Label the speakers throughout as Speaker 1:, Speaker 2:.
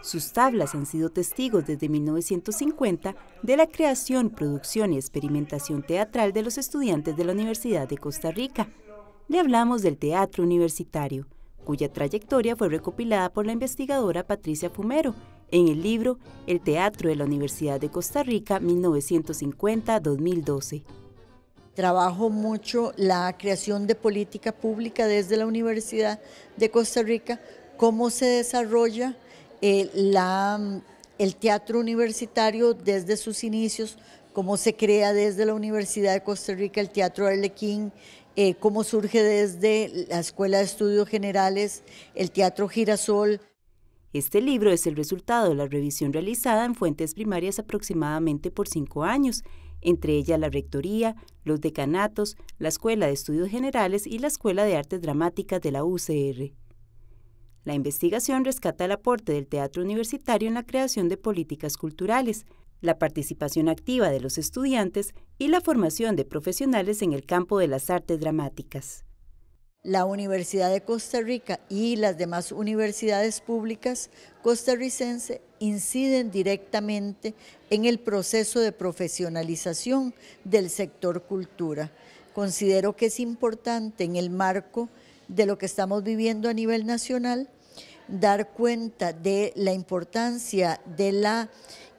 Speaker 1: Sus tablas han sido testigos desde 1950 de la creación, producción y experimentación teatral de los estudiantes de la Universidad de Costa Rica. Le hablamos del teatro universitario, cuya trayectoria fue recopilada por la investigadora Patricia Pumero en el libro El Teatro de la Universidad de Costa Rica 1950-2012.
Speaker 2: Trabajo mucho la creación de política pública desde la Universidad de Costa Rica, cómo se desarrolla eh, el teatro universitario desde sus inicios, cómo se crea desde la Universidad de Costa Rica el Teatro Arlequín, eh, cómo surge desde la Escuela de Estudios Generales el Teatro Girasol. Este libro es el resultado de la revisión realizada en fuentes primarias
Speaker 1: aproximadamente por cinco años, entre ellas la Rectoría, los decanatos, la Escuela de Estudios Generales y la Escuela de Artes Dramáticas de la UCR. La investigación rescata el aporte del teatro universitario en la creación de políticas culturales, la participación activa de los estudiantes y la formación de profesionales en el campo de las artes dramáticas.
Speaker 2: La Universidad de Costa Rica y las demás universidades públicas costarricenses inciden directamente en el proceso de profesionalización del sector cultura. Considero que es importante en el marco de lo que estamos viviendo a nivel nacional, dar cuenta de la importancia de la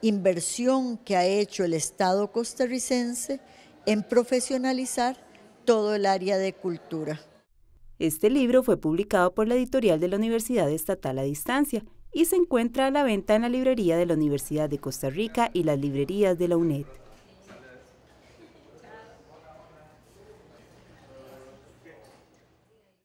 Speaker 2: inversión que ha hecho el Estado costarricense en profesionalizar todo el área de cultura.
Speaker 1: Este libro fue publicado por la editorial de la Universidad Estatal a Distancia y se encuentra a la venta en la librería de la Universidad de Costa Rica y las librerías de la UNED.